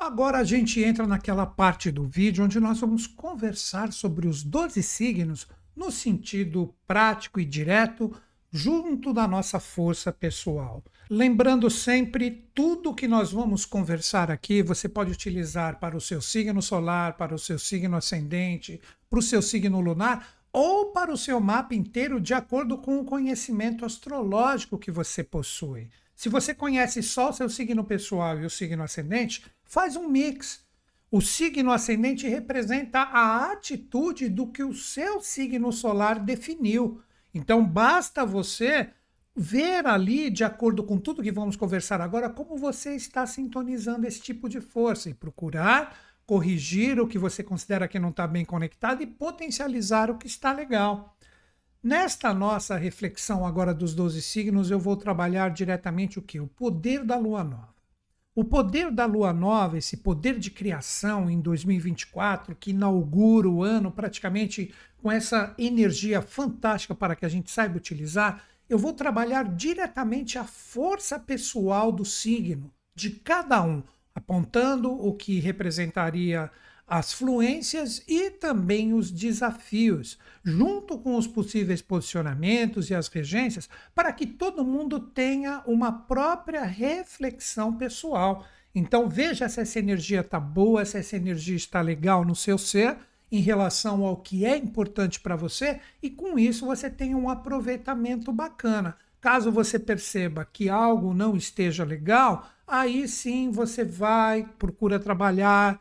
Agora a gente entra naquela parte do vídeo onde nós vamos conversar sobre os 12 signos no sentido prático e direto, junto da nossa força pessoal. Lembrando sempre, tudo que nós vamos conversar aqui, você pode utilizar para o seu signo solar, para o seu signo ascendente, para o seu signo lunar ou para o seu mapa inteiro, de acordo com o conhecimento astrológico que você possui. Se você conhece só o seu signo pessoal e o signo ascendente, Faz um mix. O signo ascendente representa a atitude do que o seu signo solar definiu. Então, basta você ver ali, de acordo com tudo que vamos conversar agora, como você está sintonizando esse tipo de força e procurar corrigir o que você considera que não está bem conectado e potencializar o que está legal. Nesta nossa reflexão agora dos 12 signos, eu vou trabalhar diretamente o que? O poder da lua nova. O poder da lua nova, esse poder de criação em 2024, que inaugura o ano praticamente com essa energia fantástica para que a gente saiba utilizar, eu vou trabalhar diretamente a força pessoal do signo, de cada um, apontando o que representaria as fluências e também os desafios, junto com os possíveis posicionamentos e as regências, para que todo mundo tenha uma própria reflexão pessoal. Então veja se essa energia está boa, se essa energia está legal no seu ser em relação ao que é importante para você e com isso você tem um aproveitamento bacana. Caso você perceba que algo não esteja legal, aí sim você vai, procura trabalhar,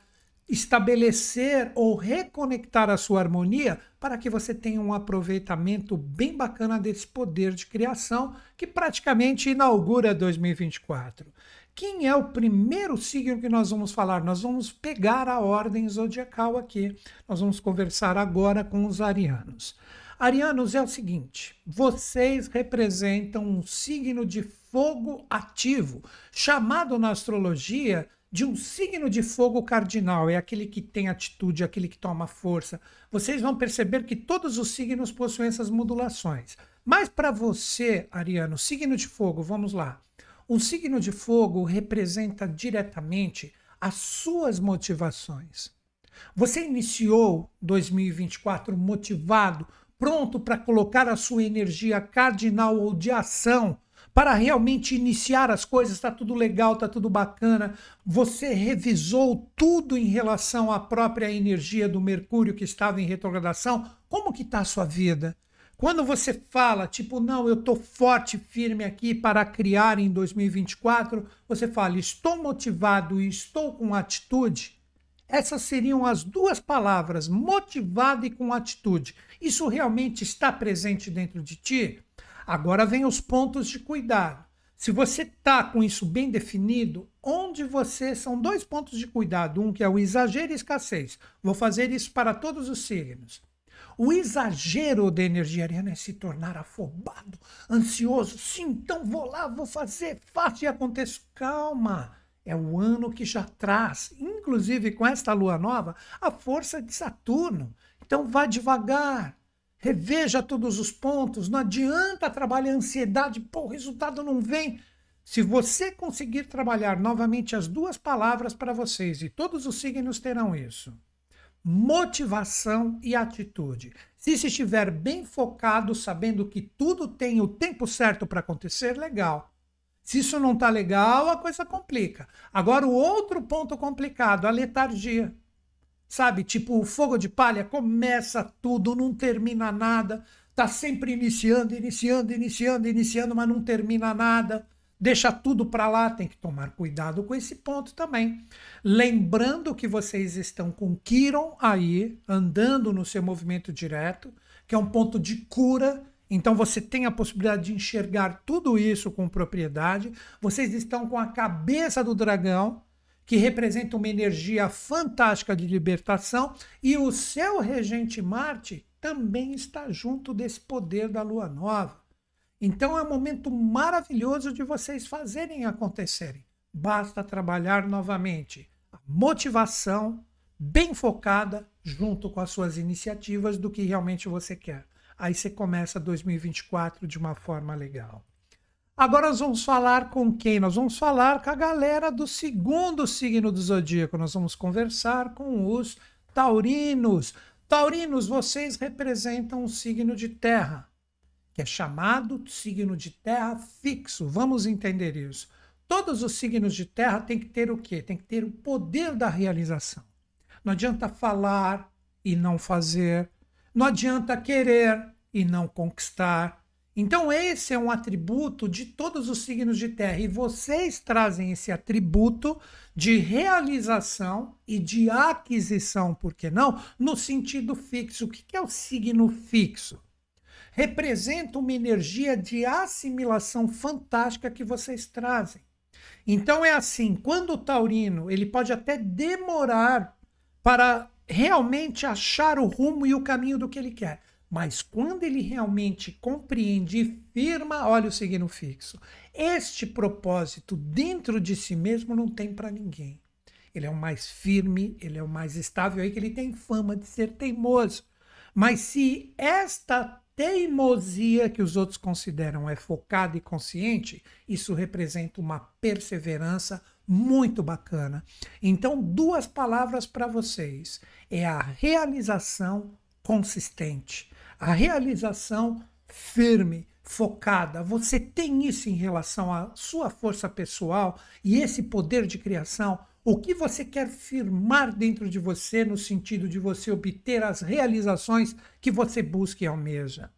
estabelecer ou reconectar a sua harmonia para que você tenha um aproveitamento bem bacana desse poder de criação que praticamente inaugura 2024. Quem é o primeiro signo que nós vamos falar? Nós vamos pegar a ordem zodiacal aqui. Nós vamos conversar agora com os arianos. Arianos é o seguinte: vocês representam um signo de fogo ativo, chamado na astrologia de um signo de fogo cardinal, é aquele que tem atitude, é aquele que toma força. Vocês vão perceber que todos os signos possuem essas modulações. Mas para você, Ariano, signo de fogo, vamos lá. Um signo de fogo representa diretamente as suas motivações. Você iniciou 2024 motivado, pronto para colocar a sua energia cardinal ou de ação para realmente iniciar as coisas, está tudo legal, está tudo bacana. Você revisou tudo em relação à própria energia do Mercúrio que estava em retrogradação. Como que está a sua vida? Quando você fala, tipo, não, eu estou forte, firme aqui para criar em 2024, você fala, estou motivado e estou com atitude. Essas seriam as duas palavras, motivado e com atitude. Isso realmente está presente dentro de ti? Agora vem os pontos de cuidado. Se você tá com isso bem definido, onde você são dois pontos de cuidado, um que é o exagero e escassez. Vou fazer isso para todos os signos. O exagero da energia ariana é se tornar afobado, ansioso. Sim, então vou lá, vou fazer, faço e aconteço. Calma, é o ano que já traz, inclusive com esta lua nova, a força de Saturno. Então vá devagar, reveja todos os pontos. Não adianta trabalhar ansiedade, pô, o resultado não vem. Se você conseguir trabalhar novamente as duas palavras para vocês, e todos os signos terão isso: motivação e atitude. Se se estiver bem focado, sabendo que tudo tem o tempo certo para acontecer, legal. Se isso não está legal, a coisa complica. Agora, o outro ponto complicado, a letargia sabe? Tipo, o fogo de palha começa tudo, não termina nada, tá sempre iniciando, iniciando, iniciando, iniciando, mas não termina nada. Deixa tudo para lá, tem que tomar cuidado com esse ponto também. Lembrando que vocês estão com Kiron aí, andando no seu movimento direto, que é um ponto de cura então você tem a possibilidade de enxergar tudo isso com propriedade. Vocês estão com a cabeça do dragão, que representa uma energia fantástica de libertação, e o seu regente Marte também está junto desse poder da lua nova. Então é um momento maravilhoso de vocês fazerem acontecerem. Basta trabalhar novamente a motivação bem focada junto com as suas iniciativas do que realmente você quer. Aí você começa 2024 de uma forma legal. Agora nós vamos falar com quem? Nós vamos falar com a galera do segundo signo do zodíaco. Nós vamos conversar com os taurinos. Taurinos, vocês representam o signo de terra, que é chamado signo de terra fixo. Vamos entender isso. Todos os signos de terra têm que ter o quê? Tem que ter o poder da realização. Não adianta falar e não fazer. Não adianta querer e não conquistar. Então, esse é um atributo de todos os signos de terra e vocês trazem esse atributo de realização e de aquisição, por que não? No sentido fixo. O que é o signo fixo? Representa uma energia de assimilação fantástica que vocês trazem. Então é assim, quando o taurino, ele pode até demorar para realmente achar o rumo e o caminho do que ele quer. Mas quando ele realmente compreende e firma, olha o signo fixo. Este propósito dentro de si mesmo não tem para ninguém. Ele é o mais firme, ele é o mais estável, é aí que ele tem fama de ser teimoso. Mas se esta teimosia que os outros consideram é focada e consciente, isso representa uma perseverança muito bacana. Então, duas palavras para vocês: é a realização consistente a realização firme, focada. Você tem isso em relação à sua força pessoal e esse poder de criação? O que você quer firmar dentro de você no sentido de você obter as realizações que você busca e almeja?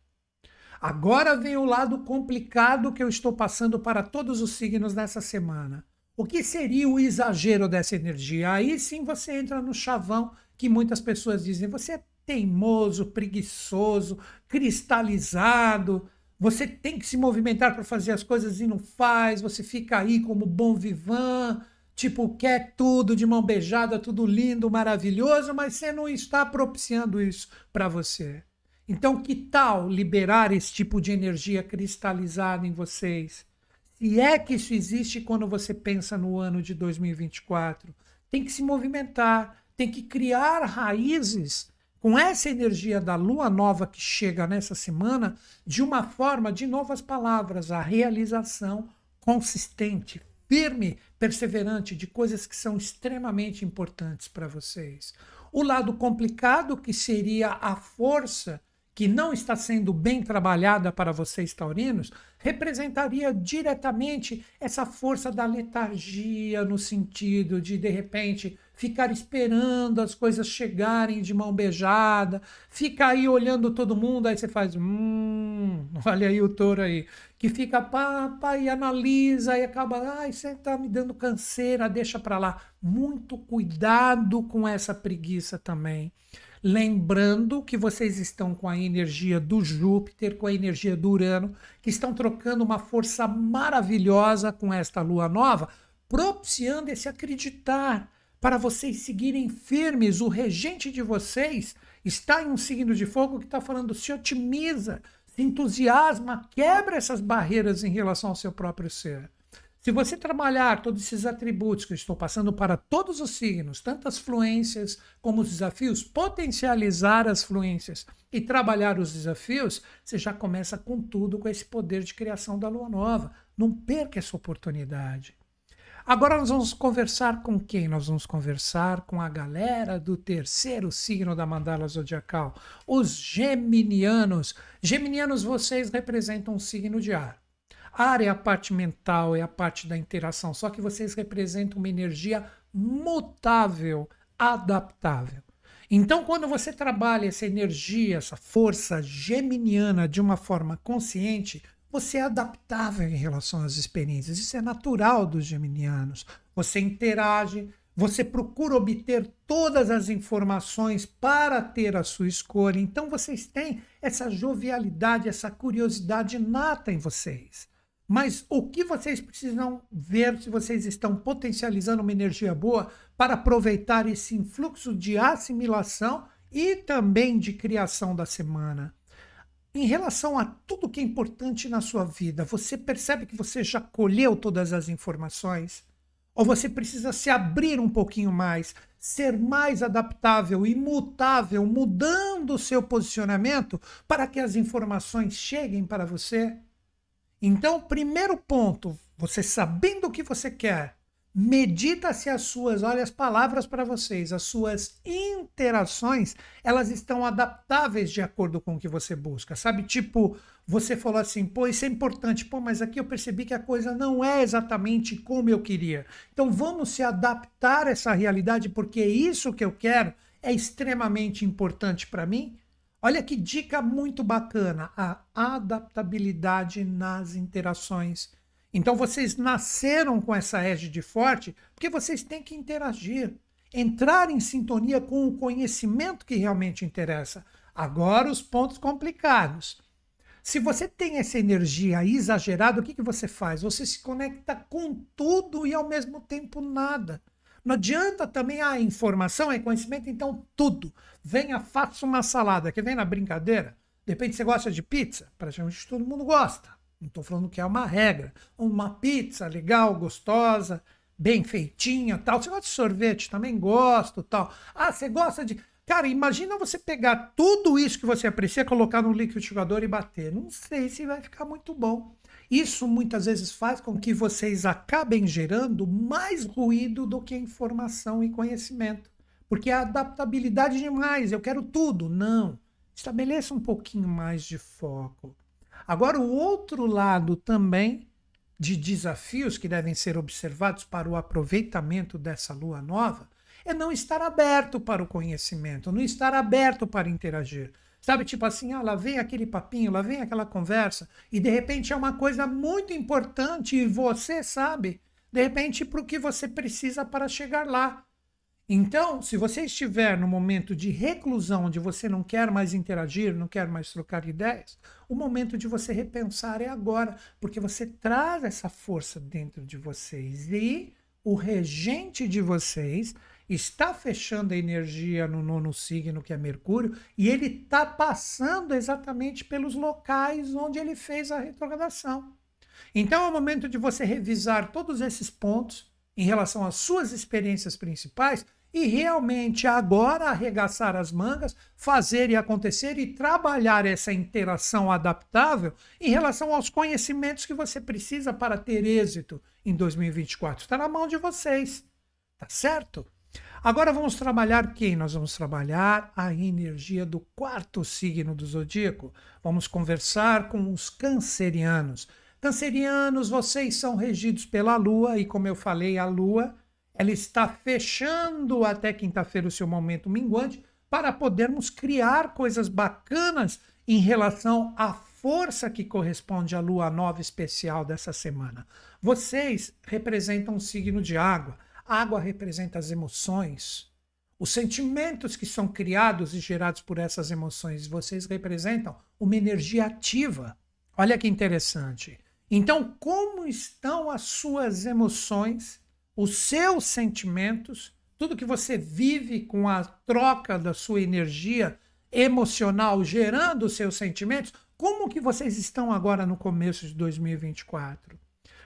Agora vem o lado complicado que eu estou passando para todos os signos nessa semana. O que seria o exagero dessa energia? Aí sim você entra no chavão que muitas pessoas dizem: você é teimoso, preguiçoso, cristalizado. Você tem que se movimentar para fazer as coisas e não faz. Você fica aí como bom Vivant, tipo, quer tudo de mão beijada, tudo lindo, maravilhoso, mas você não está propiciando isso para você. Então, que tal liberar esse tipo de energia cristalizada em vocês? Se é que isso existe quando você pensa no ano de 2024, tem que se movimentar, tem que criar raízes com essa energia da lua nova que chega nessa semana, de uma forma de novas palavras, a realização consistente, firme, perseverante de coisas que são extremamente importantes para vocês. O lado complicado, que seria a força que não está sendo bem trabalhada para vocês taurinos, representaria diretamente essa força da letargia, no sentido de, de repente, ficar esperando as coisas chegarem de mão beijada, ficar aí olhando todo mundo, aí você faz, hum, olha aí o touro aí, que fica pá, e analisa e acaba, ai, você tá me dando canseira, deixa para lá. Muito cuidado com essa preguiça também. Lembrando que vocês estão com a energia do Júpiter, com a energia do Urano, que estão trocando uma força maravilhosa com esta lua nova, propiciando esse acreditar para vocês seguirem firmes. O regente de vocês está em um signo de fogo que está falando se otimiza, se entusiasma, quebra essas barreiras em relação ao seu próprio ser. Se você trabalhar todos esses atributos que eu estou passando para todos os signos, tanto as fluências como os desafios, potencializar as fluências e trabalhar os desafios, você já começa com tudo com esse poder de criação da lua nova. Não perca essa oportunidade. Agora nós vamos conversar com quem? Nós vamos conversar com a galera do terceiro signo da mandala zodiacal, os geminianos. Geminianos, vocês representam um signo de ar. Ar é a parte mental, é a parte da interação, só que vocês representam uma energia mutável, adaptável. Então, quando você trabalha essa energia, essa força geminiana de uma forma consciente, você é adaptável em relação às experiências. Isso é natural dos geminianos. Você interage, você procura obter todas as informações para ter a sua escolha. Então vocês têm essa jovialidade, essa curiosidade nata em vocês. Mas o que vocês precisam ver se vocês estão potencializando uma energia boa para aproveitar esse influxo de assimilação e também de criação da semana? Em relação a tudo que é importante na sua vida, você percebe que você já colheu todas as informações? Ou você precisa se abrir um pouquinho mais, ser mais adaptável, imutável, mudando o seu posicionamento para que as informações cheguem para você? Então, primeiro ponto, você sabendo o que você quer, medita-se as suas, olha as palavras para vocês, as suas interações, elas estão adaptáveis de acordo com o que você busca, sabe? Tipo, você falou assim, pô, isso é importante, pô, mas aqui eu percebi que a coisa não é exatamente como eu queria. Então vamos se adaptar a essa realidade, porque isso que eu quero é extremamente importante para mim Olha que dica muito bacana, a adaptabilidade nas interações. Então vocês nasceram com essa égide forte porque vocês têm que interagir, entrar em sintonia com o conhecimento que realmente interessa. Agora os pontos complicados. Se você tem essa energia exagerada, o que, que você faz? Você se conecta com tudo e ao mesmo tempo nada. Não adianta também a ah, informação, é conhecimento, então tudo. Venha, faça uma salada, que vem na brincadeira. Depende se você gosta de pizza, praticamente todo mundo gosta. Não estou falando que é uma regra. Uma pizza legal, gostosa, bem feitinha, tal. Você gosta de sorvete? Também gosto, tal. Ah, você gosta de Cara, imagina você pegar tudo isso que você aprecia, colocar no liquidificador e bater. Não sei se vai ficar muito bom. Isso muitas vezes faz com que vocês acabem gerando mais ruído do que informação e conhecimento. Porque é adaptabilidade demais, eu quero tudo. Não. Estabeleça um pouquinho mais de foco. Agora, o outro lado também de desafios que devem ser observados para o aproveitamento dessa lua nova é não estar aberto para o conhecimento, não estar aberto para interagir. Sabe, tipo assim, ah, lá vem aquele papinho, lá vem aquela conversa, e de repente é uma coisa muito importante e você sabe, de repente, para o que você precisa para chegar lá. Então, se você estiver no momento de reclusão, onde você não quer mais interagir, não quer mais trocar ideias, o momento de você repensar é agora, porque você traz essa força dentro de vocês e o regente de vocês está fechando a energia no nono signo, que é Mercúrio, e ele está passando exatamente pelos locais onde ele fez a retrogradação. Então é o momento de você revisar todos esses pontos em relação às suas experiências principais e realmente agora arregaçar as mangas, fazer e acontecer e trabalhar essa interação adaptável em relação aos conhecimentos que você precisa para ter êxito em 2024. Está na mão de vocês, tá certo? Agora vamos trabalhar quem? Nós vamos trabalhar a energia do quarto signo do zodíaco. Vamos conversar com os cancerianos. Cancerianos, vocês são regidos pela lua e como eu falei, a lua ela está fechando até quinta-feira o seu momento minguante para podermos criar coisas bacanas em relação à força que corresponde à lua nova especial dessa semana. Vocês representam o signo de água água representa as emoções, os sentimentos que são criados e gerados por essas emoções. Vocês representam uma energia ativa. Olha que interessante. Então, como estão as suas emoções, os seus sentimentos, tudo que você vive com a troca da sua energia emocional gerando os seus sentimentos, como que vocês estão agora no começo de 2024?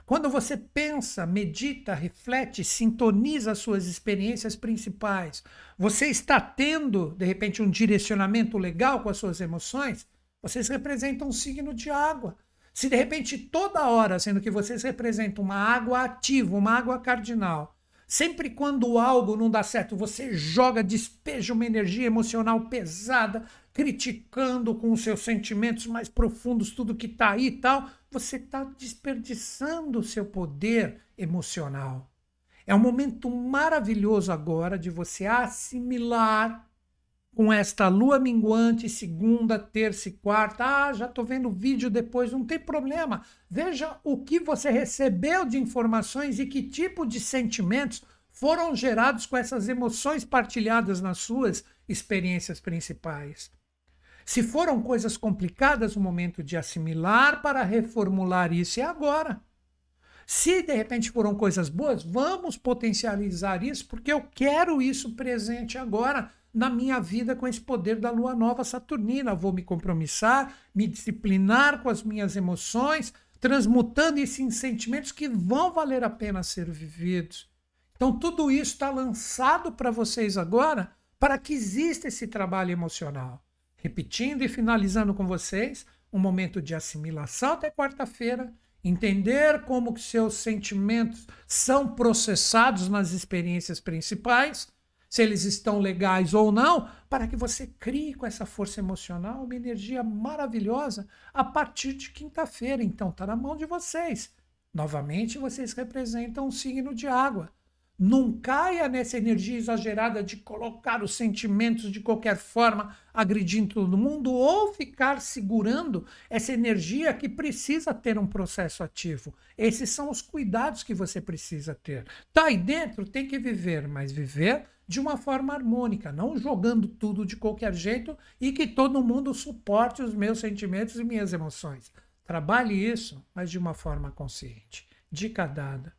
Quando você pensa, medita, reflete, sintoniza as suas experiências principais, você está tendo, de repente, um direcionamento legal com as suas emoções, vocês representam um signo de água. Se de repente toda hora, sendo que vocês representam uma água ativa, uma água cardinal, sempre quando algo não dá certo, você joga, despeja uma energia emocional pesada, criticando com seus sentimentos mais profundos tudo que está aí e tal, você está desperdiçando o seu poder emocional. É um momento maravilhoso agora de você assimilar com esta lua minguante, segunda, terça e quarta. Ah, já estou vendo o vídeo depois, não tem problema. Veja o que você recebeu de informações e que tipo de sentimentos foram gerados com essas emoções partilhadas nas suas experiências principais. Se foram coisas complicadas, o momento de assimilar para reformular isso é agora. Se de repente foram coisas boas, vamos potencializar isso, porque eu quero isso presente agora na minha vida com esse poder da lua nova saturnina. Vou me compromissar, me disciplinar com as minhas emoções, transmutando isso em sentimentos que vão valer a pena ser vividos. Então, tudo isso está lançado para vocês agora para que exista esse trabalho emocional repetindo e finalizando com vocês um momento de assimilação até quarta-feira, entender como que seus sentimentos são processados nas experiências principais, se eles estão legais ou não, para que você crie com essa força emocional uma energia maravilhosa a partir de quinta-feira. Então, está na mão de vocês. Novamente, vocês representam um signo de água não caia nessa energia exagerada de colocar os sentimentos de qualquer forma, agredindo todo mundo, ou ficar segurando essa energia que precisa ter um processo ativo. Esses são os cuidados que você precisa ter. Tá aí dentro, tem que viver, mas viver de uma forma harmônica, não jogando tudo de qualquer jeito e que todo mundo suporte os meus sentimentos e minhas emoções. Trabalhe isso, mas de uma forma consciente. Dica dada.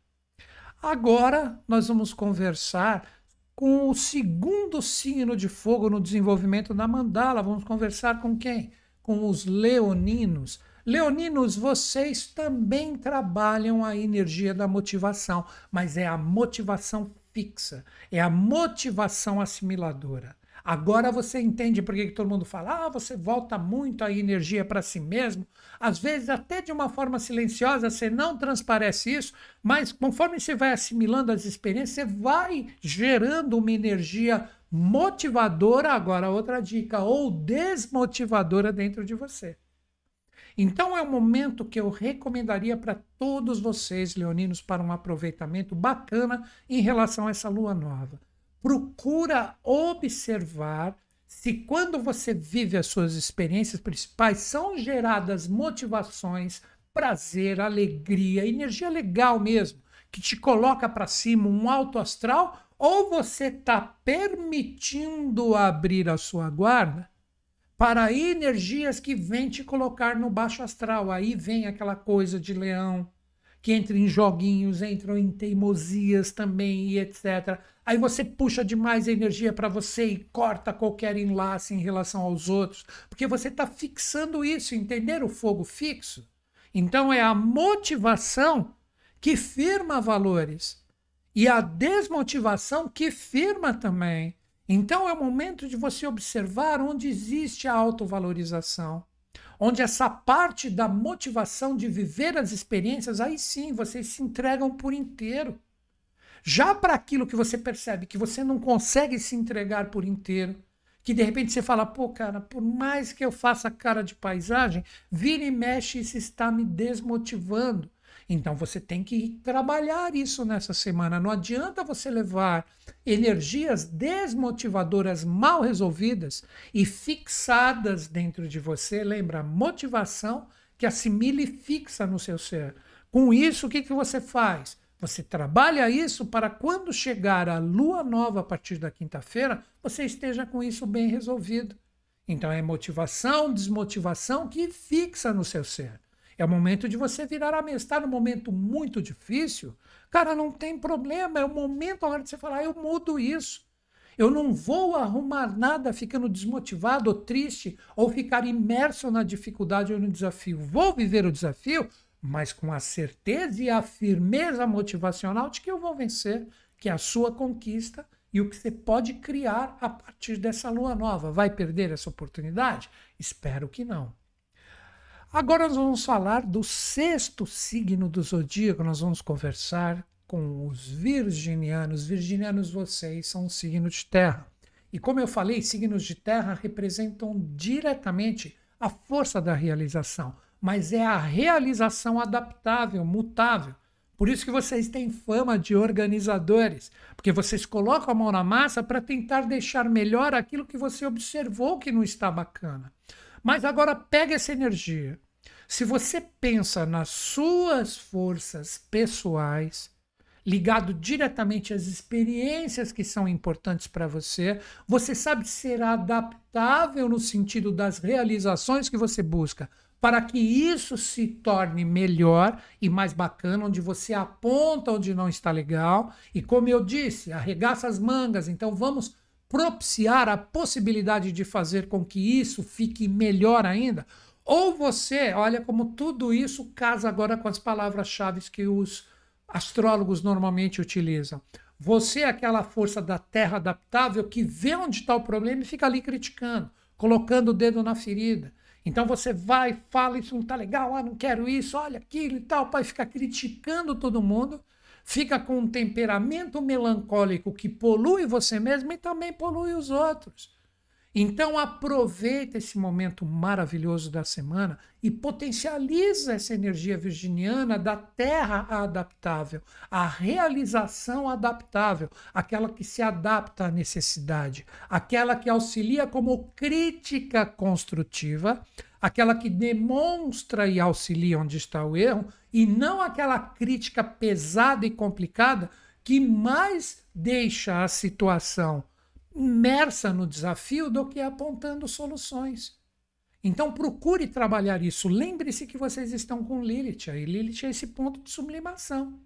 Agora nós vamos conversar com o segundo signo de fogo no desenvolvimento da mandala. Vamos conversar com quem? Com os leoninos. Leoninos, vocês também trabalham a energia da motivação, mas é a motivação fixa, é a motivação assimiladora. Agora você entende por que todo mundo fala: ah, você volta muito a energia para si mesmo. Às vezes, até de uma forma silenciosa, você não transparece isso, mas conforme você vai assimilando as experiências, você vai gerando uma energia motivadora. Agora, outra dica, ou desmotivadora dentro de você. Então é um momento que eu recomendaria para todos vocês, leoninos, para um aproveitamento bacana em relação a essa lua nova procura observar se quando você vive as suas experiências principais são geradas motivações, prazer, alegria, energia legal mesmo, que te coloca para cima um alto astral, ou você está permitindo abrir a sua guarda para energias que vêm te colocar no baixo astral. Aí vem aquela coisa de leão, que entram em joguinhos, entram em teimosias também e etc. Aí você puxa demais a energia para você e corta qualquer enlace em relação aos outros, porque você está fixando isso, entender o fogo fixo. Então é a motivação que firma valores e a desmotivação que firma também. Então é o momento de você observar onde existe a autovalorização onde essa parte da motivação de viver as experiências, aí sim, vocês se entregam por inteiro. Já para aquilo que você percebe que você não consegue se entregar por inteiro, que de repente você fala, pô, cara, por mais que eu faça cara de paisagem, vira e mexe, isso está me desmotivando. Então você tem que trabalhar isso nessa semana. Não adianta você levar energias desmotivadoras mal resolvidas e fixadas dentro de você. Lembra, motivação que assimile e fixa no seu ser. Com isso, o que, que você faz? Você trabalha isso para quando chegar a lua nova a partir da quinta-feira, você esteja com isso bem resolvido. Então é motivação, desmotivação que fixa no seu ser. É o momento de você virar a mesa. Está num momento muito difícil, cara, não tem problema. É o momento agora de você falar, eu mudo isso. Eu não vou arrumar nada ficando desmotivado ou triste ou ficar imerso na dificuldade ou no desafio. Vou viver o desafio, mas com a certeza e a firmeza motivacional de que eu vou vencer, que é a sua conquista e o que você pode criar a partir dessa lua nova. Vai perder essa oportunidade? Espero que não. Agora nós vamos falar do sexto signo do zodíaco, nós vamos conversar com os virginianos. Virginianos, vocês são um signo de terra. E como eu falei, signos de terra representam diretamente a força da realização, mas é a realização adaptável, mutável. Por isso que vocês têm fama de organizadores, porque vocês colocam a mão na massa para tentar deixar melhor aquilo que você observou que não está bacana. Mas agora pega essa energia se você pensa nas suas forças pessoais, ligado diretamente às experiências que são importantes para você, você sabe ser adaptável no sentido das realizações que você busca, para que isso se torne melhor e mais bacana, onde você aponta onde não está legal e, como eu disse, arregaça as mangas. Então vamos propiciar a possibilidade de fazer com que isso fique melhor ainda. Ou você olha como tudo isso casa agora com as palavras-chave que os astrólogos normalmente utilizam. Você é aquela força da terra adaptável que vê onde está o problema e fica ali criticando, colocando o dedo na ferida. Então você vai, fala, isso não está legal, ah, não quero isso, olha aquilo e tal, pai, fica criticando todo mundo, fica com um temperamento melancólico que polui você mesmo e também polui os outros. Então aproveita esse momento maravilhoso da semana e potencializa essa energia virginiana da terra adaptável, a realização adaptável, aquela que se adapta à necessidade, aquela que auxilia como crítica construtiva, aquela que demonstra e auxilia onde está o erro e não aquela crítica pesada e complicada que mais deixa a situação imersa no desafio do que apontando soluções. Então procure trabalhar isso. Lembre-se que vocês estão com Lilith aí. Lilith é esse ponto de sublimação.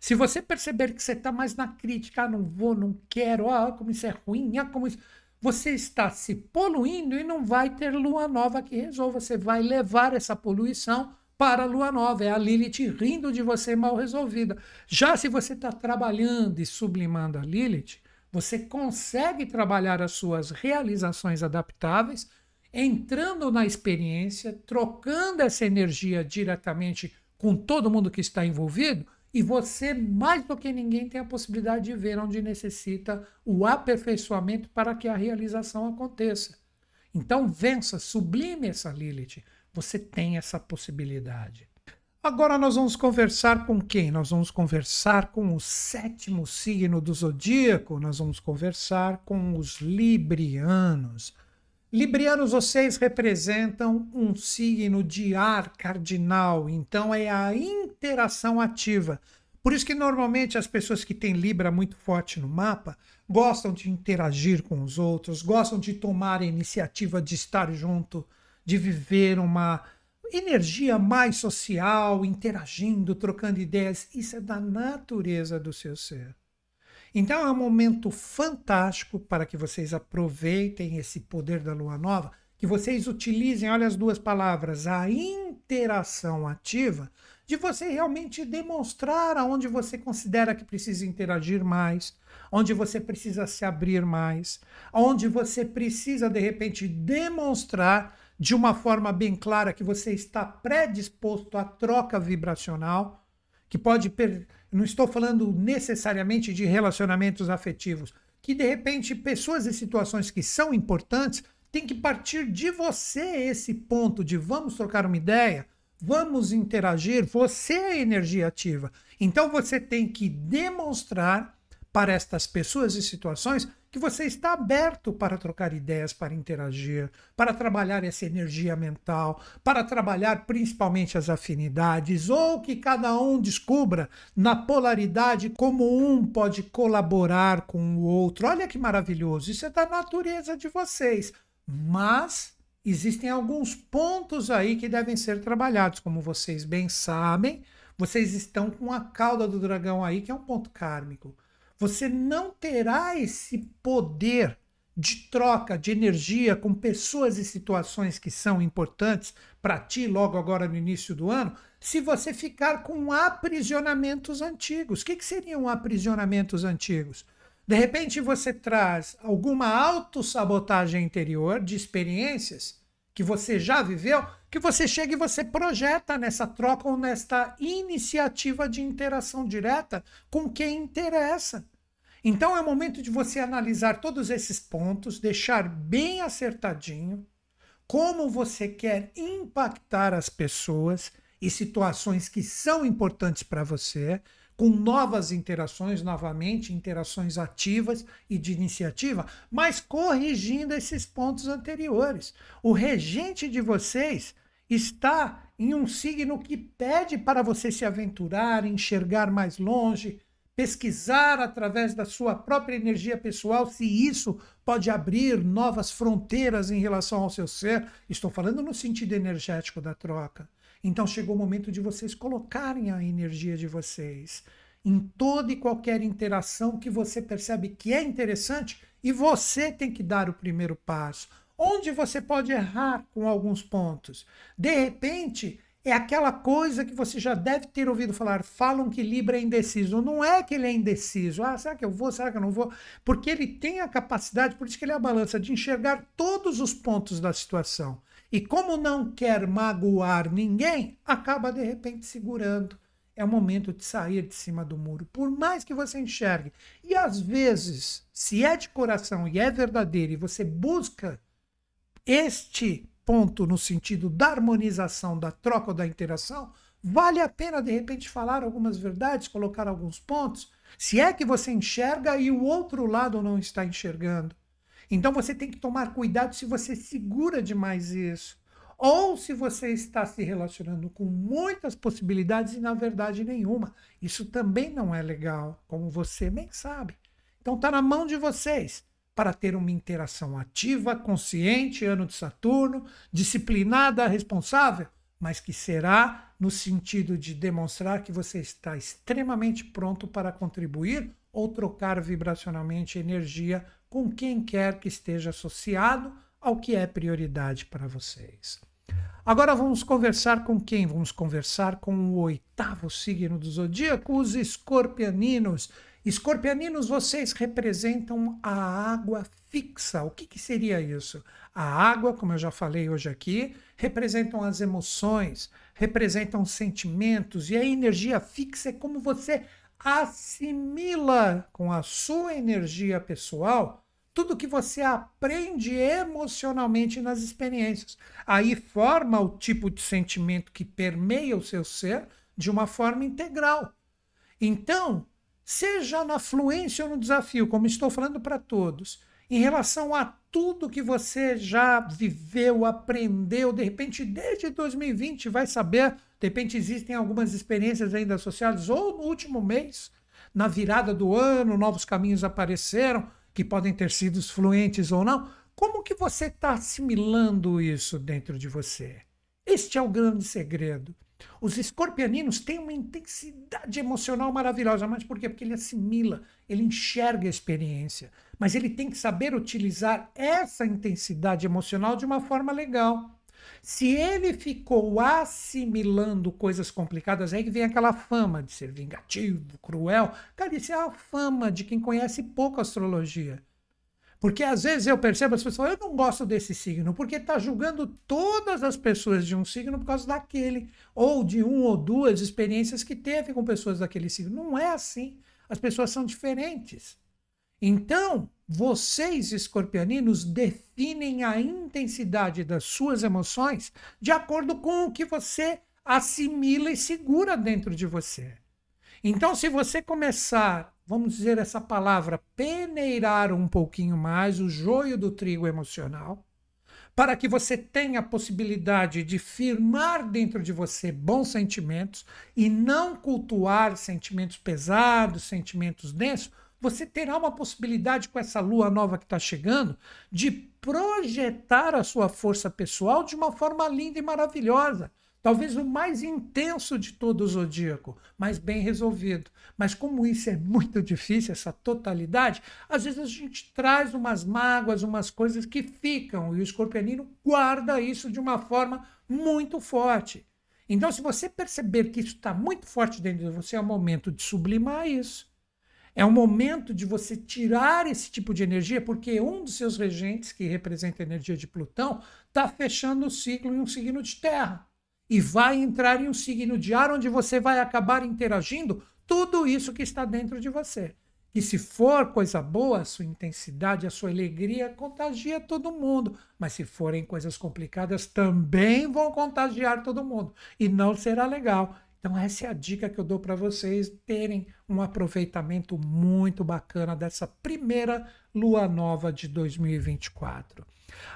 Se você perceber que você está mais na crítica, ah, não vou, não quero, ah, como isso é ruim, ah, como isso. Você está se poluindo e não vai ter lua nova que resolva. Você vai levar essa poluição para a lua nova. É a Lilith rindo de você mal resolvida. Já se você está trabalhando e sublimando a Lilith, você consegue trabalhar as suas realizações adaptáveis entrando na experiência, trocando essa energia diretamente com todo mundo que está envolvido, e você, mais do que ninguém, tem a possibilidade de ver onde necessita o aperfeiçoamento para que a realização aconteça. Então, vença, sublime essa Lilith. Você tem essa possibilidade. Agora nós vamos conversar com quem? Nós vamos conversar com o sétimo signo do zodíaco, nós vamos conversar com os librianos. Librianos, vocês representam um signo de ar cardinal, então é a interação ativa. Por isso que normalmente as pessoas que têm Libra muito forte no mapa gostam de interagir com os outros, gostam de tomar a iniciativa de estar junto, de viver uma energia mais social, interagindo, trocando ideias. Isso é da natureza do seu ser. Então é um momento fantástico para que vocês aproveitem esse poder da lua nova, que vocês utilizem, olha as duas palavras, a interação ativa, de você realmente demonstrar aonde você considera que precisa interagir mais, onde você precisa se abrir mais, onde você precisa de repente demonstrar de uma forma bem clara que você está predisposto à troca vibracional, que pode. Per... Não estou falando necessariamente de relacionamentos afetivos, que de repente pessoas e situações que são importantes tem que partir de você esse ponto de vamos trocar uma ideia, vamos interagir, você é energia ativa. Então você tem que demonstrar para estas pessoas e situações que você está aberto para trocar ideias, para interagir, para trabalhar essa energia mental, para trabalhar principalmente as afinidades, ou que cada um descubra na polaridade como um pode colaborar com o outro. Olha que maravilhoso! Isso é da natureza de vocês. Mas existem alguns pontos aí que devem ser trabalhados, como vocês bem sabem. Vocês estão com a cauda do dragão aí, que é um ponto kármico. Você não terá esse poder de troca de energia com pessoas e situações que são importantes para ti logo agora no início do ano, se você ficar com aprisionamentos antigos. O que, que seriam aprisionamentos antigos? De repente você traz alguma autossabotagem interior de experiências que você já viveu, que você chega e você projeta nessa troca ou nesta iniciativa de interação direta com quem interessa. Então é o momento de você analisar todos esses pontos, deixar bem acertadinho como você quer impactar as pessoas e situações que são importantes para você, com novas interações, novamente, interações ativas e de iniciativa, mas corrigindo esses pontos anteriores. O regente de vocês está em um signo que pede para você se aventurar, enxergar mais longe, pesquisar através da sua própria energia pessoal se isso pode abrir novas fronteiras em relação ao seu ser. Estou falando no sentido energético da troca. Então chegou o momento de vocês colocarem a energia de vocês em toda e qualquer interação que você percebe que é interessante e você tem que dar o primeiro passo. Onde você pode errar com alguns pontos. De repente, é aquela coisa que você já deve ter ouvido falar. Falam que Libra é indeciso. Não é que ele é indeciso. Ah, será que eu vou? Será que eu não vou? Porque ele tem a capacidade, por isso que ele é a balança, de enxergar todos os pontos da situação. E como não quer magoar ninguém, acaba de repente segurando. É o momento de sair de cima do muro, por mais que você enxergue. E às vezes, se é de coração e é verdadeiro e você busca este ponto no sentido da harmonização, da troca ou da interação, vale a pena de repente falar algumas verdades, colocar alguns pontos, se é que você enxerga e o outro lado não está enxergando. Então você tem que tomar cuidado se você segura demais isso. Ou se você está se relacionando com muitas possibilidades e, na verdade, nenhuma. Isso também não é legal, como você bem sabe. Então está na mão de vocês para ter uma interação ativa, consciente, ano de Saturno, disciplinada, responsável, mas que será no sentido de demonstrar que você está extremamente pronto para contribuir ou trocar vibracionalmente energia com quem quer que esteja associado ao que é prioridade para vocês. Agora vamos conversar com quem? Vamos conversar com o oitavo signo do zodíaco, os escorpianinos Escorpianinos, vocês representam a água fixa. O que, que seria isso? A água, como eu já falei hoje aqui, representam as emoções, representam sentimentos e a energia fixa é como você assimila com a sua energia pessoal tudo que você aprende emocionalmente nas experiências. Aí forma o tipo de sentimento que permeia o seu ser de uma forma integral. Então, seja na fluência ou no desafio, como estou falando para todos, em relação a tudo que você já viveu, aprendeu, de repente desde 2020 vai saber, de repente existem algumas experiências ainda associadas, ou no último mês, na virada do ano, novos caminhos apareceram, que podem ter sido fluentes ou não. Como que você está assimilando isso dentro de você? Este é o grande segredo. Os escorpianinos têm uma intensidade emocional maravilhosa, mas por quê? Porque ele assimila, ele enxerga a experiência, mas ele tem que saber utilizar essa intensidade emocional de uma forma legal. Se ele ficou assimilando coisas complicadas, aí que vem aquela fama de ser vingativo, cruel. Cara, isso é a fama de quem conhece pouco astrologia. Porque às vezes eu percebo as pessoas, eu não gosto desse signo, porque está julgando todas as pessoas de um signo por causa daquele, ou de um ou duas experiências que teve com pessoas daquele signo. Não é assim. As pessoas são diferentes. Então, vocês, escorpianinos, definem a intensidade das suas emoções de acordo com o que você assimila e segura dentro de você. Então, se você começar, vamos dizer essa palavra, peneirar um pouquinho mais o joio do trigo emocional, para que você tenha a possibilidade de firmar dentro de você bons sentimentos e não cultuar sentimentos pesados, sentimentos densos, você terá uma possibilidade com essa lua nova que está chegando de projetar a sua força pessoal de uma forma linda e maravilhosa. Talvez o mais intenso de todo o zodíaco, mas bem resolvido. Mas como isso é muito difícil, essa totalidade, às vezes a gente traz umas mágoas, umas coisas que ficam, e o escorpionino guarda isso de uma forma muito forte. Então, se você perceber que isso está muito forte dentro de você, é o momento de sublimar isso. É o momento de você tirar esse tipo de energia, porque um dos seus regentes, que representa a energia de Plutão, está fechando o ciclo em um signo de terra e vai entrar em um signo de ar onde você vai acabar interagindo tudo isso que está dentro de você. E se for coisa boa, a sua intensidade, a sua alegria contagia todo mundo. Mas se forem coisas complicadas, também vão contagiar todo mundo. E não será legal. Então, essa é a dica que eu dou para vocês terem um aproveitamento muito bacana dessa primeira lua nova de 2024.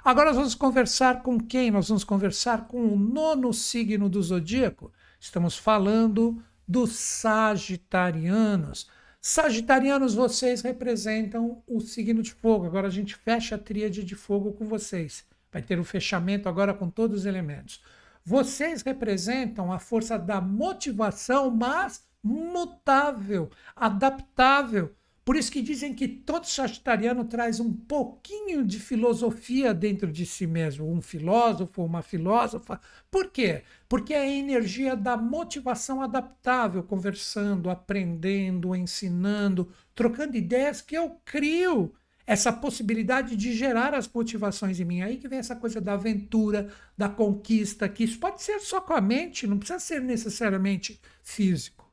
Agora nós vamos conversar com quem? Nós vamos conversar com o nono signo do zodíaco. Estamos falando dos sagitarianos. Sagitarianos, vocês representam o signo de fogo. Agora a gente fecha a tríade de fogo com vocês. Vai ter o um fechamento agora com todos os elementos. Vocês representam a força da motivação, mas mutável, adaptável por isso que dizem que todo sagitariano traz um pouquinho de filosofia dentro de si mesmo, um filósofo, uma filósofa. Por quê? Porque é a energia da motivação adaptável, conversando, aprendendo, ensinando, trocando ideias que eu crio essa possibilidade de gerar as motivações em mim. Aí que vem essa coisa da aventura, da conquista, que isso pode ser só com a mente, não precisa ser necessariamente físico.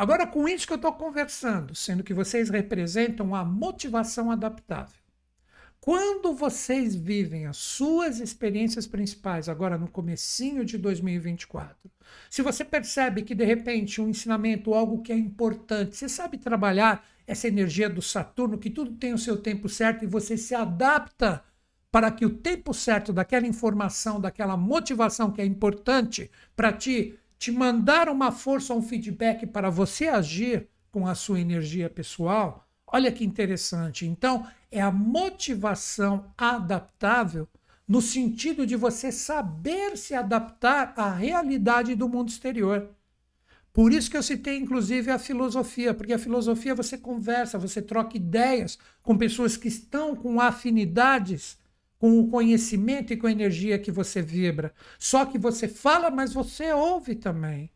Agora, com isso que eu estou conversando, sendo que vocês representam a motivação adaptável. Quando vocês vivem as suas experiências principais agora no comecinho de 2024, se você percebe que de repente um ensinamento, algo que é importante, você sabe trabalhar essa energia do Saturno, que tudo tem o seu tempo certo e você se adapta para que o tempo certo daquela informação, daquela motivação que é importante para ti, te mandar uma força, um feedback para você agir com a sua energia pessoal, olha que interessante. Então, é a motivação adaptável no sentido de você saber se adaptar à realidade do mundo exterior. Por isso que eu citei, inclusive, a filosofia, porque a filosofia você conversa, você troca ideias com pessoas que estão com afinidades com o conhecimento e com a energia que você vibra. Só que você fala, mas você ouve também.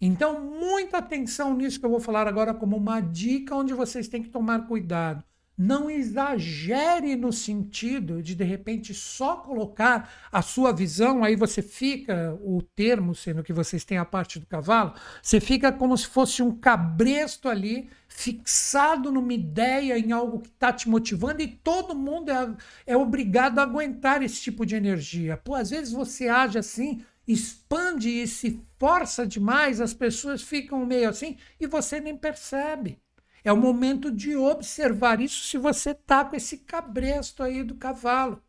Então, muita atenção nisso que eu vou falar agora como uma dica onde vocês têm que tomar cuidado. Não exagere no sentido de de repente só colocar a sua visão, aí você fica o termo, sendo que vocês têm a parte do cavalo, você fica como se fosse um cabresto ali fixado numa ideia, em algo que está te motivando, e todo mundo é, é obrigado a aguentar esse tipo de energia. Pô, às vezes você age assim, expande e se força demais, as pessoas ficam meio assim e você nem percebe. É o momento de observar isso se você está com esse cabresto aí do cavalo.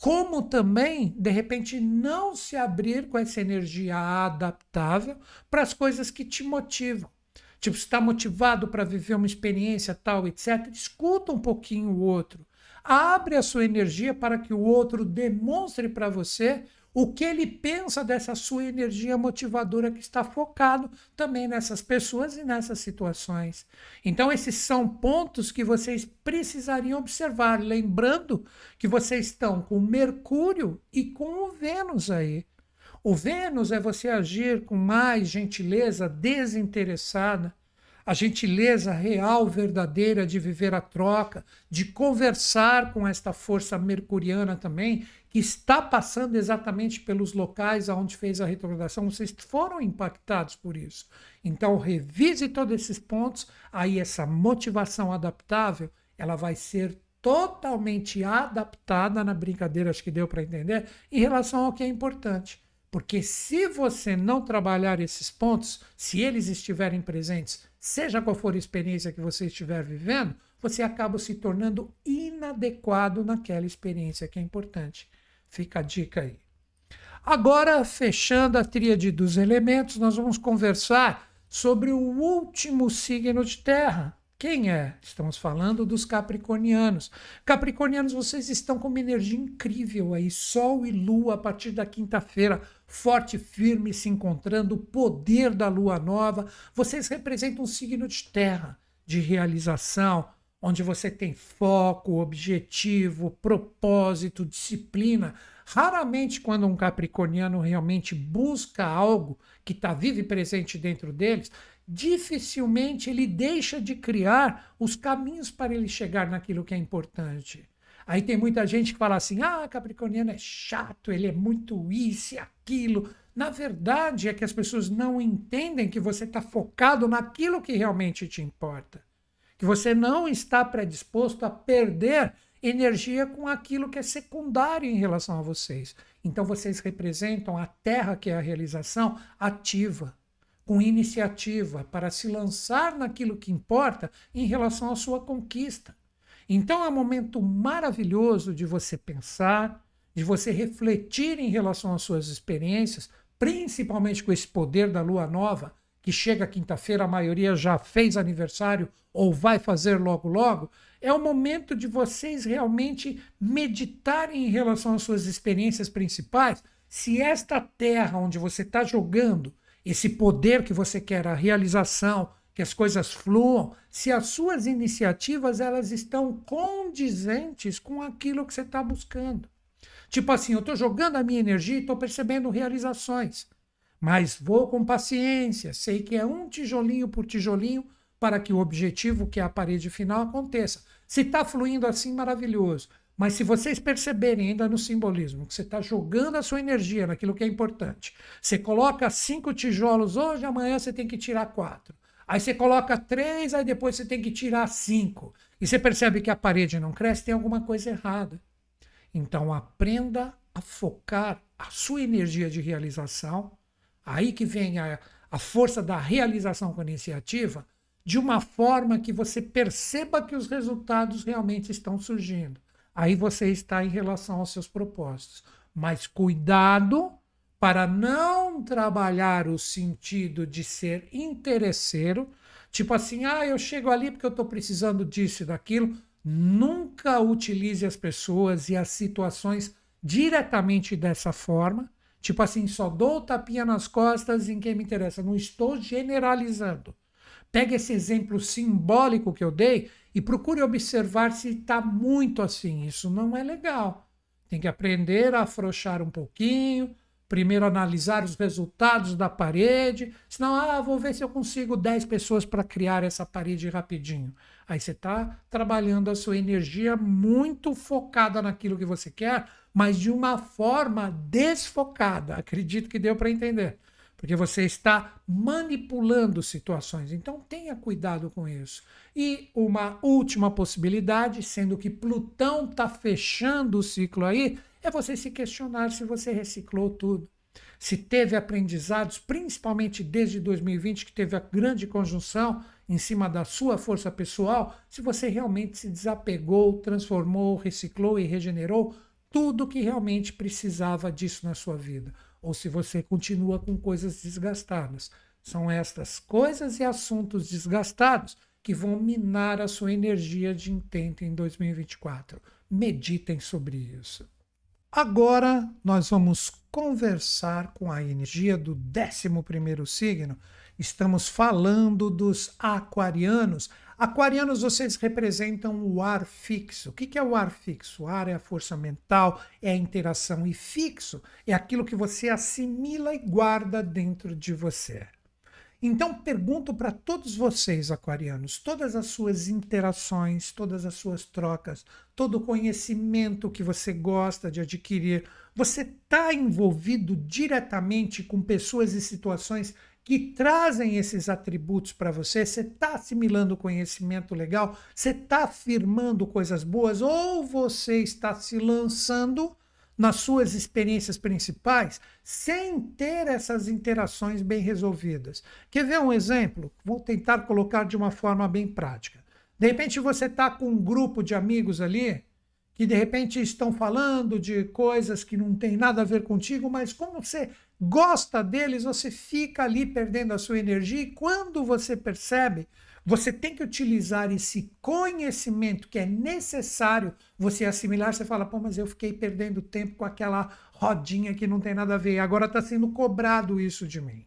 Como também, de repente, não se abrir com essa energia adaptável para as coisas que te motivam. Tipo, está motivado para viver uma experiência tal, etc. Escuta um pouquinho o outro. Abre a sua energia para que o outro demonstre para você o que ele pensa dessa sua energia motivadora que está focado também nessas pessoas e nessas situações. Então, esses são pontos que vocês precisariam observar, lembrando que vocês estão com Mercúrio e com o Vênus aí. O Vênus é você agir com mais gentileza desinteressada, a gentileza real, verdadeira de viver a troca, de conversar com esta força mercuriana também, que está passando exatamente pelos locais aonde fez a retrogradação, vocês foram impactados por isso. Então revise todos esses pontos, aí essa motivação adaptável, ela vai ser totalmente adaptada na brincadeira, acho que deu para entender, em relação ao que é importante. Porque se você não trabalhar esses pontos, se eles estiverem presentes, seja qual for a experiência que você estiver vivendo, você acaba se tornando inadequado naquela experiência que é importante. Fica a dica aí. Agora, fechando a tríade dos elementos, nós vamos conversar sobre o último signo de terra, quem é? Estamos falando dos capricornianos. Capricornianos, vocês estão com uma energia incrível aí, Sol e Lua a partir da quinta-feira, forte, firme, se encontrando, o poder da Lua nova. Vocês representam um signo de terra, de realização, onde você tem foco, objetivo, propósito, disciplina. Raramente, quando um capricorniano realmente busca algo que está vivo e presente dentro deles, dificilmente ele deixa de criar os caminhos para ele chegar naquilo que é importante. Aí tem muita gente que fala assim: ah, capricorniano é chato, ele é muito isso e aquilo. Na verdade, é que as pessoas não entendem que você está focado naquilo que realmente te importa. Que você não está predisposto a perder energia com aquilo que é secundário em relação a vocês. Então vocês representam a terra, que é a realização ativa, com iniciativa para se lançar naquilo que importa em relação à sua conquista. Então é um momento maravilhoso de você pensar, de você refletir em relação às suas experiências, principalmente com esse poder da lua nova, que chega quinta-feira, a maioria já fez aniversário ou vai fazer logo logo, é o momento de vocês realmente meditarem em relação às suas experiências principais. Se esta terra onde você está jogando esse poder que você quer, a realização, que as coisas fluam, se as suas iniciativas elas estão condizentes com aquilo que você está buscando. Tipo assim, eu estou jogando a minha energia e estou percebendo realizações, mas vou com paciência, sei que é um tijolinho por tijolinho para que o objetivo, que é a parede final, aconteça. Se está fluindo assim, maravilhoso. Mas se vocês perceberem ainda no simbolismo que você está jogando a sua energia naquilo que é importante, você coloca cinco tijolos hoje, amanhã você tem que tirar quatro. Aí você coloca três, aí depois você tem que tirar cinco. E você percebe que a parede não cresce, tem alguma coisa errada. Então aprenda a focar a sua energia de realização. Aí que vem a, a força da realização com a iniciativa de uma forma que você perceba que os resultados realmente estão surgindo. Aí você está em relação aos seus propósitos. Mas cuidado para não trabalhar o sentido de ser interesseiro, tipo assim, ah, eu chego ali porque eu estou precisando disso e daquilo. Nunca utilize as pessoas e as situações diretamente dessa forma. Tipo assim, só dou tapinha nas costas em quem me interessa. Não estou generalizando. Pega esse exemplo simbólico que eu dei e procure observar se está muito assim. Isso não é legal. Tem que aprender a afrouxar um pouquinho, primeiro analisar os resultados da parede, senão, ah, vou ver se eu consigo 10 pessoas para criar essa parede rapidinho. Aí você está trabalhando a sua energia muito focada naquilo que você quer, mas de uma forma desfocada. Acredito que deu para entender porque você está manipulando situações. Então tenha cuidado com isso. E uma última possibilidade, sendo que Plutão está fechando o ciclo aí, é você se questionar se você reciclou tudo. Se teve aprendizados, principalmente desde 2020, que teve a grande conjunção em cima da sua força pessoal, se você realmente se desapegou, transformou, reciclou e regenerou tudo que realmente precisava disso na sua vida ou se você continua com coisas desgastadas. São estas coisas e assuntos desgastados que vão minar a sua energia de intento em 2024. Meditem sobre isso. Agora nós vamos conversar com a energia do 11 signo. Estamos falando dos aquarianos, Aquarianos, vocês representam o ar fixo. O que é o ar fixo? O ar é a força mental, é a interação. E fixo é aquilo que você assimila e guarda dentro de você. Então, pergunto para todos vocês, aquarianos, todas as suas interações, todas as suas trocas, todo o conhecimento que você gosta de adquirir, você está envolvido diretamente com pessoas e situações que trazem esses atributos para você, você está assimilando conhecimento legal, você está afirmando coisas boas, ou você está se lançando nas suas experiências principais sem ter essas interações bem resolvidas. Quer ver um exemplo? Vou tentar colocar de uma forma bem prática. De repente você está com um grupo de amigos ali que de repente estão falando de coisas que não tem nada a ver contigo, mas como você gosta deles, você fica ali perdendo a sua energia e quando você percebe, você tem que utilizar esse conhecimento que é necessário você assimilar. Você fala, pô, mas eu fiquei perdendo tempo com aquela rodinha que não tem nada a ver. Agora está sendo cobrado isso de mim.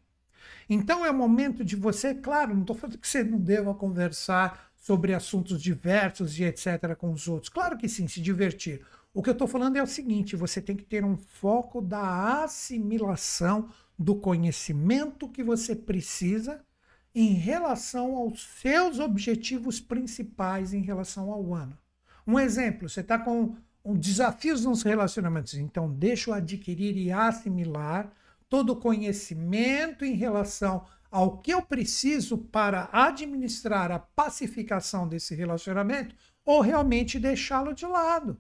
Então é o momento de você, claro, não estou falando que você não deva conversar sobre assuntos diversos e etc. com os outros. Claro que sim, se divertir. O que eu estou falando é o seguinte: você tem que ter um foco da assimilação do conhecimento que você precisa em relação aos seus objetivos principais em relação ao ano. Um exemplo: você está com um desafios nos relacionamentos, então deixa eu adquirir e assimilar todo o conhecimento em relação ao que eu preciso para administrar a pacificação desse relacionamento ou realmente deixá-lo de lado.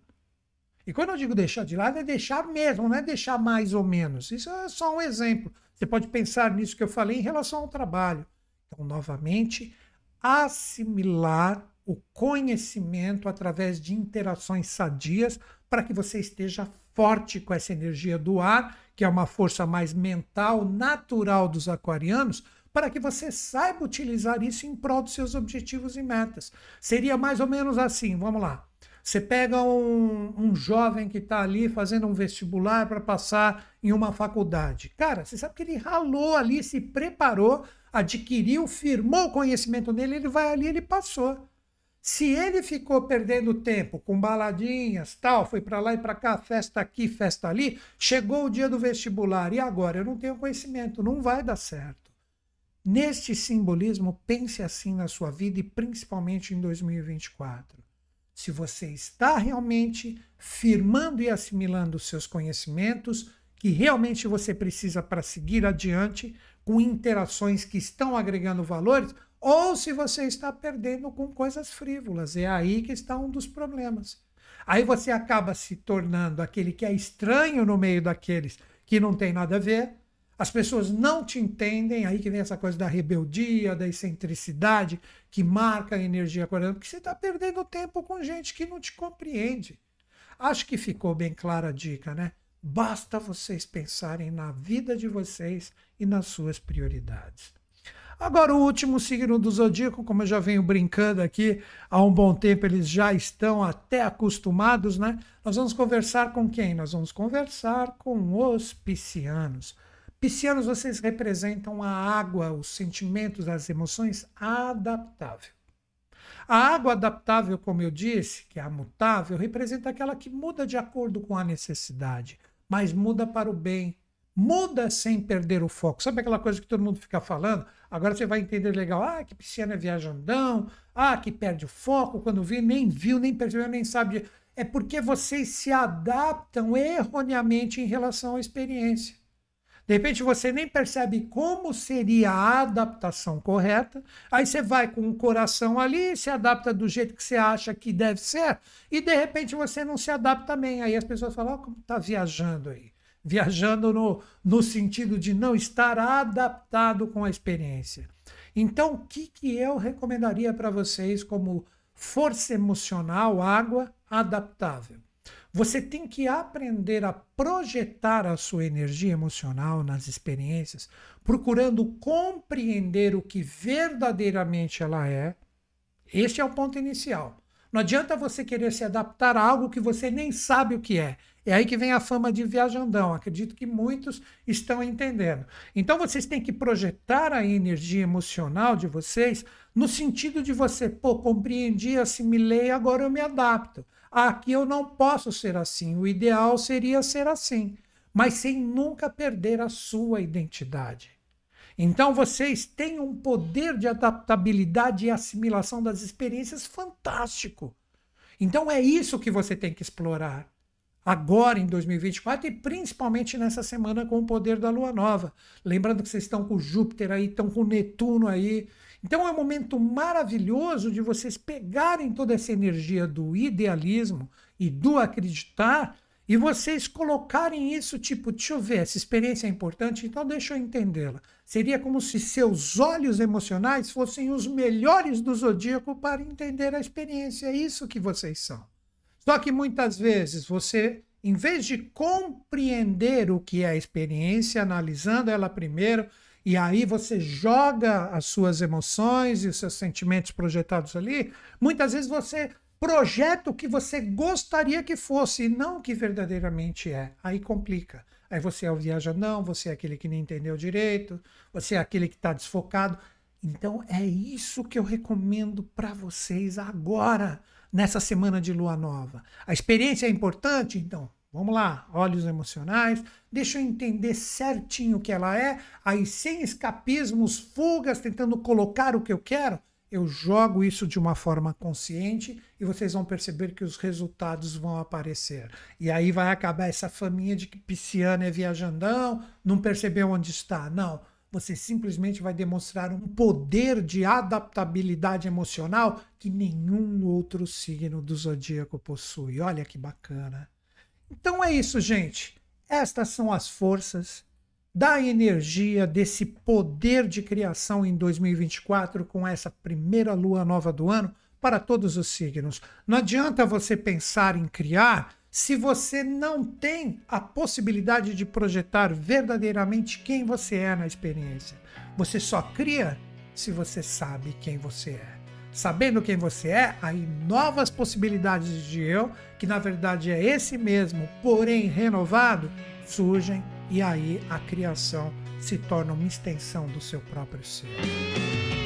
E quando eu digo deixar de lado, é deixar mesmo, não é deixar mais ou menos. Isso é só um exemplo. Você pode pensar nisso que eu falei em relação ao trabalho. Então, novamente, assimilar o conhecimento através de interações sadias para que você esteja forte com essa energia do ar, que é uma força mais mental, natural dos aquarianos, para que você saiba utilizar isso em prol dos seus objetivos e metas. Seria mais ou menos assim, vamos lá. Você pega um, um jovem que está ali fazendo um vestibular para passar em uma faculdade. Cara, você sabe que ele ralou ali, se preparou, adquiriu, firmou o conhecimento nele, ele vai ali, ele passou. Se ele ficou perdendo tempo com baladinhas, tal, foi para lá e para cá, festa aqui, festa ali, chegou o dia do vestibular e agora eu não tenho conhecimento, não vai dar certo. Neste simbolismo, pense assim na sua vida e principalmente em 2024 se você está realmente firmando e assimilando os seus conhecimentos que realmente você precisa para seguir adiante com interações que estão agregando valores, ou se você está perdendo com coisas frívolas. É aí que está um dos problemas. Aí você acaba se tornando aquele que é estranho no meio daqueles que não tem nada a ver, as pessoas não te entendem, aí que vem essa coisa da rebeldia, da excentricidade, que marca a energia coreana, porque você está perdendo tempo com gente que não te compreende. Acho que ficou bem clara a dica, né? Basta vocês pensarem na vida de vocês e nas suas prioridades. Agora, o último signo do zodíaco, como eu já venho brincando aqui há um bom tempo, eles já estão até acostumados, né? Nós vamos conversar com quem? Nós vamos conversar com os piscianos. Piscianos, vocês representam a água, os sentimentos, as emoções adaptável. A água adaptável, como eu disse, que é a mutável, representa aquela que muda de acordo com a necessidade, mas muda para o bem. Muda sem perder o foco. Sabe aquela coisa que todo mundo fica falando? Agora você vai entender legal. Ah, que pisciano é viajandão. Ah, que perde o foco. Quando vê, nem viu, nem percebeu, nem sabe. É porque vocês se adaptam erroneamente em relação à experiência. De repente você nem percebe como seria a adaptação correta, aí você vai com o coração ali, se adapta do jeito que você acha que deve ser, e de repente você não se adapta bem. Aí as pessoas falam: oh, como está viajando aí? Viajando no, no sentido de não estar adaptado com a experiência. Então, o que, que eu recomendaria para vocês como força emocional, água, adaptável? Você tem que aprender a projetar a sua energia emocional nas experiências, procurando compreender o que verdadeiramente ela é. Este é o ponto inicial. Não adianta você querer se adaptar a algo que você nem sabe o que é. É aí que vem a fama de viajandão. Acredito que muitos estão entendendo. Então vocês têm que projetar a energia emocional de vocês no sentido de você, pô, compreendi, assimilei, agora eu me adapto aqui eu não posso ser assim. O ideal seria ser assim, mas sem nunca perder a sua identidade. Então vocês têm um poder de adaptabilidade e assimilação das experiências fantástico. Então é isso que você tem que explorar agora em 2024 e principalmente nessa semana com o poder da lua nova. Lembrando que vocês estão com Júpiter aí, estão com Netuno aí, então é um momento maravilhoso de vocês pegarem toda essa energia do idealismo e do acreditar e vocês colocarem isso tipo, deixa eu ver, essa experiência é importante, então deixa eu entendê-la. Seria como se seus olhos emocionais fossem os melhores do zodíaco para entender a experiência. É isso que vocês são. Só que muitas vezes você, em vez de compreender o que é a experiência, analisando ela primeiro, e aí você joga as suas emoções e os seus sentimentos projetados ali. Muitas vezes você projeta o que você gostaria que fosse e não o que verdadeiramente é. Aí complica. Aí você é o não? você é aquele que não entendeu direito, você é aquele que está desfocado. Então é isso que eu recomendo para vocês agora, nessa semana de lua nova. A experiência é importante? Então Vamos lá, olhos emocionais, deixa eu entender certinho o que ela é, aí sem escapismos, fugas, tentando colocar o que eu quero, eu jogo isso de uma forma consciente e vocês vão perceber que os resultados vão aparecer. E aí vai acabar essa faminha de que pisciano é viajandão, não percebeu onde está. Não, você simplesmente vai demonstrar um poder de adaptabilidade emocional que nenhum outro signo do zodíaco possui. Olha que bacana. Então é isso, gente. Estas são as forças da energia desse poder de criação em 2024 com essa primeira lua nova do ano para todos os signos. Não adianta você pensar em criar se você não tem a possibilidade de projetar verdadeiramente quem você é na experiência. Você só cria se você sabe quem você é sabendo quem você é, aí novas possibilidades de eu, que na verdade é esse mesmo, porém renovado, surgem e aí a criação se torna uma extensão do seu próprio ser.